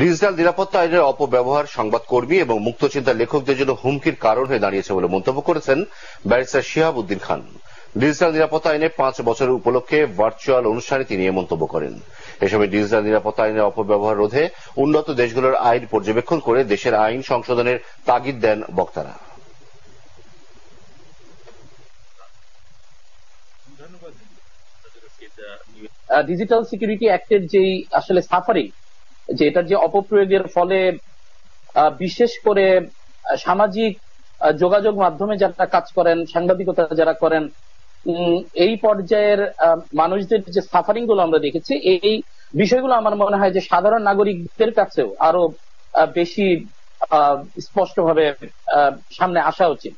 digital নিরাপত্তা আইনের অপব্যবহার সংবাদকর্মী এবং মুক্তচিন্তার লেখকদের জন্য হুমকির কারণ হয়ে দাঁড়িয়েছে বলে মন্তব্য করেছেন ব্যারিস্টার শিহাবুদ্দিন খান ডিজিটাল নিরাপত্তা আইনে পাঁচ বছরের উপলক্ষে ভার্চুয়াল অনুষ্ঠানে তিনি এ মন্তব্য করেন এ সময় ডিজিটাল নিরাপত্তা আইনের অপব্যবহার রোধে উন্নত দেশগুলোর আইন পর্যবেক্ষণ করে দেশের আইন সংশোধনের তাগিদ দেন বক্তারা ডিজিটাল সিকিউরিটি অ্যাক্টের যেই আসলে সাফারিং যে এটার যে অপপ্রয়োগের ফলে বিশেষ করে সামাজিক যোগাযোগ মাধ্যমে যারা কাজ করেন সাংবাদিকতা যারা করেন এই পর্যায়ের মানুষদের যে সাফারিং গুলো আমরা দেখেছি এই বিষয়গুলো আমার মনে হয় যে সাধারণ নাগরিকদের কাছেও আরো বেশি স্পষ্টভাবে সামনে আসা উচিত